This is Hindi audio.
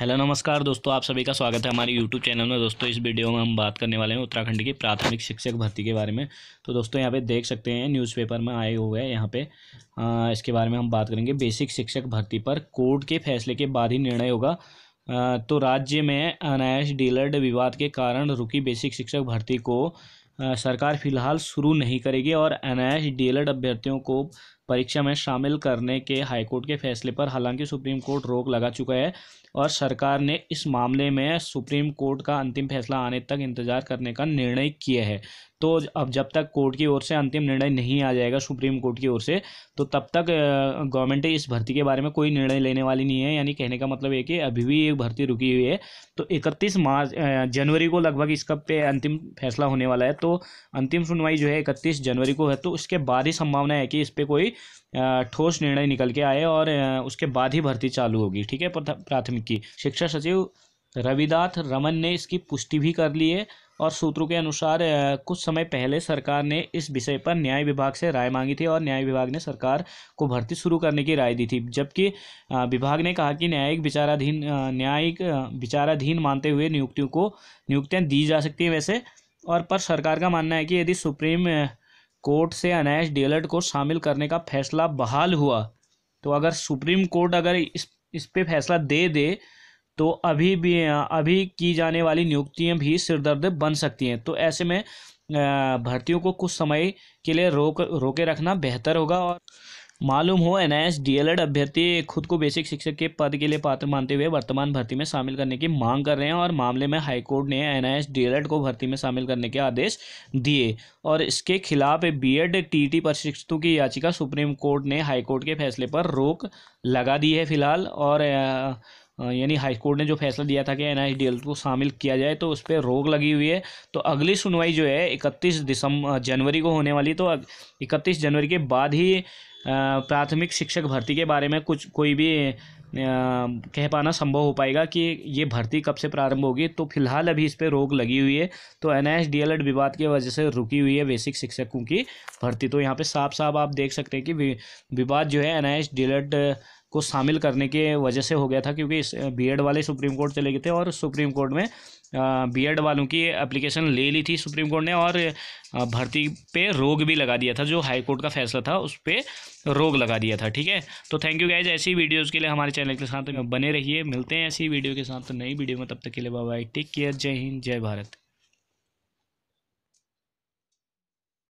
हेलो नमस्कार दोस्तों आप सभी का स्वागत है हमारे यूट्यूब चैनल में दोस्तों इस वीडियो में हम बात करने वाले हैं उत्तराखंड की प्राथमिक शिक्षक भर्ती के बारे में तो दोस्तों यहाँ पे देख सकते हैं न्यूज़पेपर में आए हुए हैं यहाँ पे आ, इसके बारे में हम बात करेंगे बेसिक शिक्षक भर्ती पर कोर्ट के फैसले के बाद ही निर्णय होगा आ, तो राज्य में अनायस डीलर्ड विवाद के कारण रुकी बेसिक शिक्षक भर्ती को आ, सरकार फिलहाल शुरू नहीं करेगी और अनायश डीलर्ड अभ्यर्थियों को परीक्षा में शामिल करने के हाईकोर्ट के फैसले पर हालांकि सुप्रीम कोर्ट रोक लगा चुका है और सरकार ने इस मामले में सुप्रीम कोर्ट का अंतिम फैसला आने तक इंतजार करने का निर्णय किया है तो अब जब तक कोर्ट की ओर से अंतिम निर्णय नहीं आ जाएगा सुप्रीम कोर्ट की ओर से तो तब तक गवर्नमेंट इस भर्ती के बारे में कोई निर्णय लेने वाली नहीं है यानी कहने का मतलब ये कि अभी भी ये भर्ती रुकी हुई है तो इकतीस मार्च जनवरी को लगभग इसका पे अंतिम फैसला होने वाला है तो अंतिम सुनवाई जो है इकतीस जनवरी को है तो उसके बाद ही संभावना है कि इस पर कोई ठोस निर्णय निकल के आए और उसके बाद ही भर्ती चालू होगी ठीक है प्राथमिक की शिक्षा सचिव रविदाथ रमन ने इसकी पुष्टि भी कर ली है और सूत्रों के अनुसार कुछ समय पहले सरकार ने इस विषय पर न्याय विभाग से राय मांगी थी और न्याय विभाग ने सरकार को भर्ती शुरू करने की राय दी थी जबकि विभाग ने कहा कि न्यायिक विचाराधीन न्यायिक विचाराधीन मानते हुए नियुक्तियों को नियुक्तियाँ दी जा सकती है वैसे और पर सरकार का मानना है कि यदि सुप्रीम कोर्ट से अनैश डेलट को शामिल करने का फैसला बहाल हुआ तो अगर सुप्रीम कोर्ट अगर इस इस पर फैसला दे दे तो अभी भी अभी की जाने वाली नियुक्तियां भी सिरदर्द बन सकती हैं तो ऐसे में भर्तियों को कुछ समय के लिए रोक रोके रखना बेहतर होगा और मालूम हो एन आई डीएलएड अभ्यर्थी खुद को बेसिक शिक्षक के पद के लिए पात्र मानते हुए वर्तमान भर्ती में शामिल करने की मांग कर रहे हैं और मामले में हाईकोर्ट ने एन आई डीएलएड को भर्ती में शामिल करने के आदेश दिए और इसके खिलाफ बीएड टीटी प्रशिक्षितों की याचिका सुप्रीम कोर्ट ने हाईकोर्ट के फैसले पर रोक लगा दी है फिलहाल और यानी हाईकोर्ट ने जो फैसला दिया था कि एन को शामिल किया जाए तो उस पर रोक लगी हुई है तो अगली सुनवाई जो है इकतीस दिसंबर जनवरी को होने वाली तो इकतीस जनवरी के बाद ही प्राथमिक शिक्षक भर्ती के बारे में कुछ कोई भी कह पाना संभव हो पाएगा कि ये भर्ती कब से प्रारंभ होगी तो फिलहाल अभी इस पर रोक लगी हुई है तो एन एस डी विवाद की वजह से रुकी हुई है बेसिक शिक्षकों की भर्ती तो यहाँ पे साफ साफ आप देख सकते हैं कि विवाद जो है एन एस डी को शामिल करने के वजह से हो गया था क्योंकि इस बीएड वाले सुप्रीम कोर्ट चले गए थे और सुप्रीम कोर्ट में बीएड वालों की एप्लीकेशन ले ली थी सुप्रीम कोर्ट ने और भर्ती पे रोक भी लगा दिया था जो हाई कोर्ट का फैसला था उस पर रोग लगा दिया था ठीक है तो थैंक यू गाइज ऐसी वीडियोज़ के लिए हमारे चैनल के साथ बने रहिए मिलते हैं ऐसी वीडियो के साथ तो नई वीडियो में तब तक के लिए बाय टेक केयर जय हिंद जय भारत